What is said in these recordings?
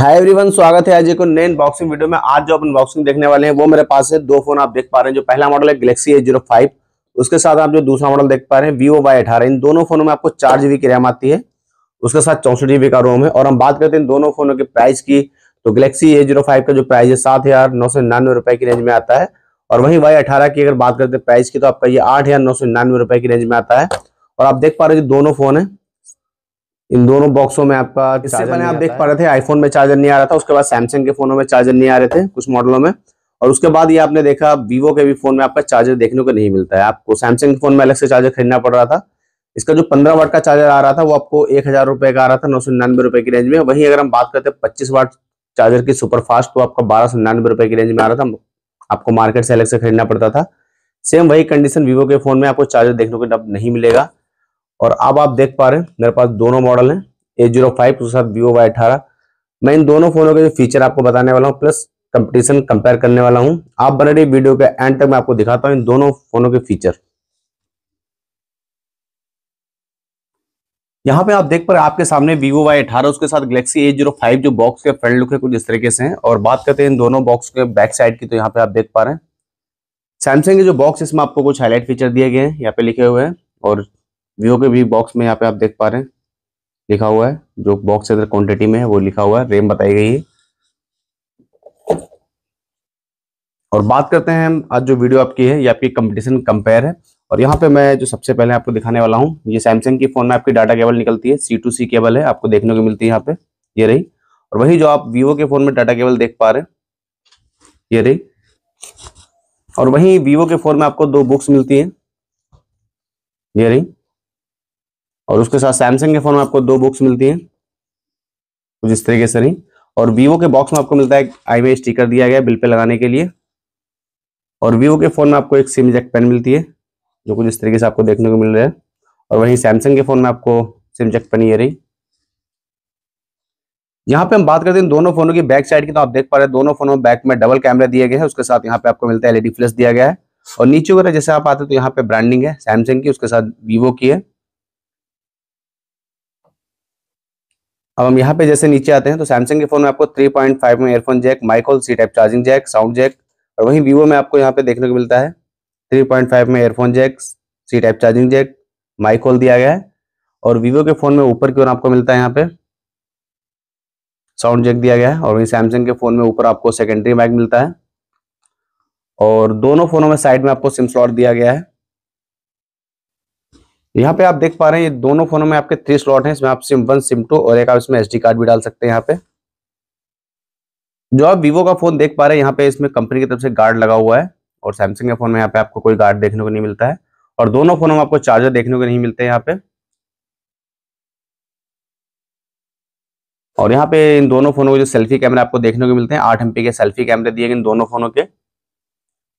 hi everyone स्वागत है आज एक नए अनबॉक्सिंग वीडियो में आज जो अपन बॉक्सिंग देखने वाले हैं वो मेरे पास है दो फोन आप देख पा रहे हैं जो पहला मॉडल है गलेक्सी ए जीरो फाइव उसके साथ आप जो दूसरा मॉडल देख पा रहे हैं वीवो वाई अठारह इन दोनों फोनों में आपको चार जीबी की रैम आती है उसके साथ चौसठ जीबी का रोम है और हम बात करते हैं दोनों फोनों के प्राइस की तो गलेक्सी ए जीरो फाइव का जो प्राइस है सात हजार नौ सौ निन्यानवे रुपए की रेंज में आता है और वहीं वाई अठारह की अगर बात करते हैं प्राइस की तो आपका ये आठ हजार नौ सौ निन्यानवे रुपए की रेंज में आता है और आप देख पा रहे हो जो दोनों फोन है इन दोनों बॉक्सों में आपका इससे पहले आप देख पा रहे थे आईफोन में चार्जर नहीं आ रहा था उसके बाद सैमसंग के फोनों में चार्जर नहीं आ रहे थे कुछ मॉडलों में और उसके बाद ये आपने देखा वीवो के भी फोन में आपका चार्जर देखने को नहीं मिलता है आपको सैमसंग के फोन में अलग से चार्जर खरीदना पड़ रहा था इसका जो पंद्रह वाट का चार्जर आ रहा था वो आपको एक हजार रुपए का आ रहा था नौ सौ निन्यानवे रुपए की रेंज में वहीं अगर हम बात करते हैं पच्चीस वाट चार्जर की सुपरफास्ट तो आपका बारह सौ निन्यानवे रुपए की रेंज में आ रहा था आपको मार्केट से अलग से खरीदना पड़ता था सेम वही कंडीशन वीवो के फोन में आपको चार्जर देखने को नहीं मिलेगा और अब आप देख पा रहे हैं मेरे पास दोनों मॉडल हैं एट जीरो फाइव उसके साथ वीवो वाई अठारह मैं इन दोनों फोनों के जो फीचर आपको बताने वाला हूँ प्लस कंपटीशन कंपेयर करने वाला हूँ आप बने रही वीडियो के एंड तक मैं आपको दिखाता हूँ इन दोनों फोनों के फीचर यहाँ पे आप देख पा रहे आपके सामने वीवो वाई अठारह उसके साथ गलेक्सी ए जीरो फाइव जो बॉक्स के फ्रंट लुक है कुछ इस तरीके से हैं और बात करते हैं इन दोनों बॉक्स के बैक साइड की तो यहाँ पे आप देख पा रहे हैं सैमसंग के जो बॉक्स इसमें आपको कुछ हाईलाइट फीचर दिए गए हैं यहाँ पे लिखे हुए हैं और वीवो के भी बॉक्स में यहाँ पे आप देख पा रहे हैं लिखा हुआ है जो बॉक्स इधर क्वांटिटी में है वो लिखा हुआ है रेम बताई गई है और बात करते हैं हम आज जो वीडियो आपकी है ये आपकी कंपटीशन कंपेयर है और यहाँ पे मैं जो सबसे पहले आपको दिखाने वाला हूँ ये सैमसंग की फोन में आपकी डाटा केबल निकलती है सी टू सी केबल है आपको देखने को मिलती है यहाँ पे ये रही और वही जो आप वीवो के फोन में डाटा केबल देख पा रहे हैं ये रही और वही वीवो के फोन में आपको दो बुक्स मिलती है ये रही और उसके साथ सैमसंग के फोन में आपको दो बुक्स मिलती हैं कुछ तो इस तरीके से नहीं और वीवो के बॉक्स में आपको मिलता है आई में स्टिकर दिया गया बिल पे लगाने के लिए और वीवो के फोन में आपको एक सिम जैक पेन मिलती है जो कुछ इस तरीके से आपको देखने को मिल रहा है और वहीं सैमसंग के फोन में आपको सिम जैक पेन ये रही यहाँ पे हम बात करते हैं दोनों फोनों की बैक साइड की तो आप देख पा रहे हैं दोनों फोनों में बैक में डबल कैमरा दिया गया है उसके साथ यहाँ पे आपको मिलता है एलईडी फ्लैश दिया गया है और नीचे वगैरह जैसे आप आते हैं तो यहाँ पे ब्रांडिंग है सैमसंग की उसके साथ वीवो की है अब हम यहाँ पे जैसे नीचे आते हैं तो सैमसंग के फोन में आपको 3.5 में earphone jack mic hole C type charging jack sound jack और वहीं वीवो में आपको यहाँ पे देखने को मिलता है 3.5 में earphone jack C type charging jack mic hole दिया गया है और वीवो के फोन में ऊपर की ओर आपको मिलता है यहाँ पे साउंड जैक दिया गया है और वहीं सैमसंग के फोन में ऊपर आपको सेकेंडरी माइक मिलता है और दोनों फोनों में साइड में आपको सिम स्लॉट दिया गया है यहाँ पे आप देख पा रहे हैं ये दोनों फोनों में आपके थ्री स्लॉट हैं इसमें आप सिम वन सिम टू और एक आप इसमें एसडी कार्ड भी डाल सकते हैं यहाँ पे जो आप वीवो का फोन देख पा रहे हैं यहाँ पे इसमें कंपनी की तरफ से गार्ड लगा हुआ है और सैमसंग के फोन में यहाँ पे आपको कोई गार्ड देखने को नहीं मिलता है और दोनों फोनों में आपको चार्जर देखने को नहीं मिलते यहाँ पे और यहाँ पे इन दोनों फोनों के जो सेल्फी कैमरे आपको देखने को मिलते हैं आठ एमपी के सेल्फी कैमरे दिए गए इन दोनों फोनों के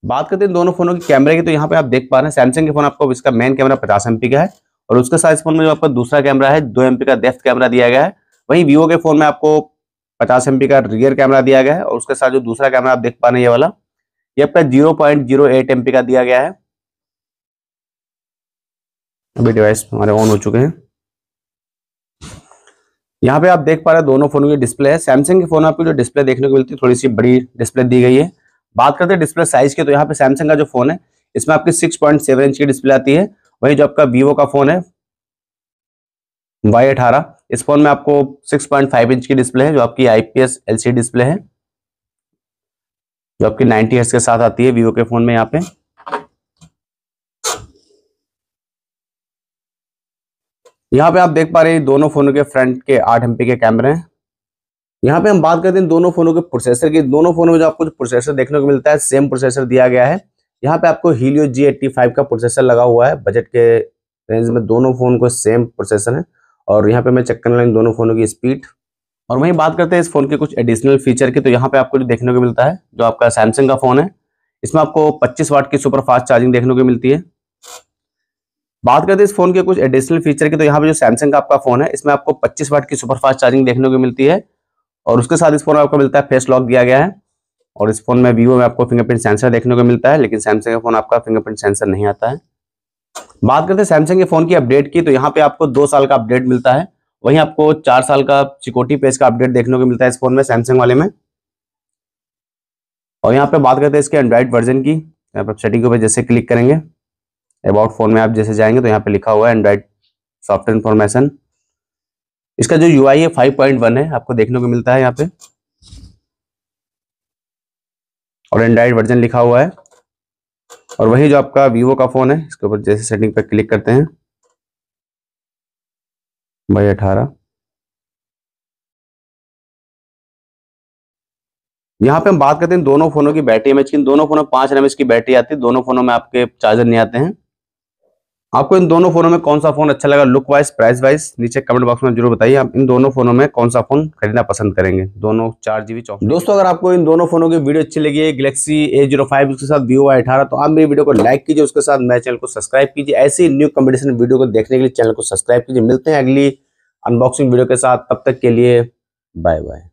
बात करते हैं दोनों फोनों के कैमरे की तो यहाँ पे आप देख पा रहे हैं सैमसंग के फोन आपको इसका मेन कैमरा पचास एम का है और उसके साथ इस फोन में जो आपका दूसरा कैमरा है दो एम का डेफ्थ कैमरा दिया गया है वहीं वीवो के फोन में आपको पचास एम का रियर कैमरा दिया गया है और उसके साथ जो दूसरा कैमरा आप देख पा रहे हैं ये वाला ये आपका zero point zero eight M का दिया गया है अभी डिवाइस हमारे ऑन हो चुके हैं यहाँ पे आप देख पा रहे हैं दोनों फोनों की डिस्प्ले है सैमसंग के फोन आपको जो डिस्प्ले देखने को मिलती है थोड़ी सी बड़ी डिस्प्ले दी गई है बात करते हैं डिस्प्ले साइज की तो यहाँ पे सैमसंग का जो फोन है इसमें आपकी सिक्स पॉइंट सेवन इंच की डिस्प्ले आती है वही जो आपका वीवो का फोन है वाई अठारह इस फोन में आपको 6.5 इंच की डिस्प्ले है जो आपकी आईपीएस एलसीडी डिस्प्ले है जो आपकी 90 हर्ट्ज के साथ आती है वीवो के फोन में यहाँ पे यहाँ पे आप देख पा रहे हैं दोनों फोनों के फ्रंट के आठ एमपी के कैमरे हैं यहाँ पे हम बात करते हैं दोनों फोनों के प्रोसेसर की दोनों फोनों में जो आपको जो प्रोसेसर देखने को मिलता है सेम प्रोसेसर दिया गया है यहाँ पे आपको हीलियो जी एट्टी फाइव का प्रोसेसर लगा हुआ है बजट के रेंज में दोनों फोन को सेम प्रोसेसर है और यहाँ पे मैं चेक करने लगा दोनों फोनों की स्पीड और वहीं बात करते हैं इस फोन के कुछ एडिशनल फीचर की तो यहाँ पे आपको जो देखने को मिलता है जो आपका सैमसंग का फोन है इसमें आपको पच्चीस वाट की सुपर फास्ट चार्जिंग देखने को मिलती है बात करते हैं इस फोन के कुछ एडिशनल फीचर की तो यहाँ पे जो सैमसंग का आपका फोन है इसमें आपको 25 वाट की सुपर फास्ट चार्जिंग देखने को मिलती है और उसके साथ इस फोन में आपको मिलता है फेस लॉक दिया गया है और इस फोन में वीवो में आपको फिंगरप्रिंट सेंसर देखने को मिलता है लेकिन सैमसंग का फोन आपका फिंगरप्रिंट सेंसर नहीं आता है बात करते हैं सैमसंग के फोन की अपडेट की तो यहाँ पे आपको दो साल का अपडेट मिलता है वहीं आपको चार साल का सिक्योरिटी पेज का अपडेट देखने को मिलता है इस फोन में सैमसंग वाले में और यहाँ पे बात करते हैं इसके एंड्रॉइड वर्जन की यहाँ पर सेटिंग के जैसे क्लिक करेंगे अबाउट फोन में आप जैसे जाएंगे तो यहाँ पे लिखा हुआ है एंड्रॉइड सॉफ्टवेयर इन्फॉर्मेशन इसका जो यू है फाइव पॉइंट वन है आपको देखने को मिलता है यहाँ पे और एंड्रॉइड वर्जन लिखा हुआ है और वही जो आपका वीवो का फोन है इसके ऊपर जैसे सेटिंग पर क्लिक करते हैं बाई अठारह यहाँ पे हम बात करते हैं दोनों फोनों की बैटरी एमएच की दोनों फोनों में पांच एच की बैटरी आती है दोनों फोनों में आपके चार्जर नहीं आते हैं आपको इन दोनों फोनों में कौन सा फोन अच्छा लगा लुक वाइज प्राइस वाइज नीचे कमेंट बॉक्स में जरूर बताइए आप इन दोनों फोनों में कौन सा फोन खरीदना पसंद करेंगे दोनों चार जीबी चौक दोस्तों अगर आपको इन दोनों फोनों की वीडियो अच्छी लगी है गलेक्सी ए जीरो फाइव उसके साथ वीवो आई अठारह तो आप मेरी वीडियो को लाइक कीजिए उसके साथ मेरे चैनल को सब्सक्राइब कीजिए ऐसी न्यू कम्पिटिशन वीडियो को देखने के लिए चैनल को सब्सक्राइब कीजिए मिलते हैं अगली अनबॉक्सिंग वीडियो के साथ तब तक के लिए बाय बाय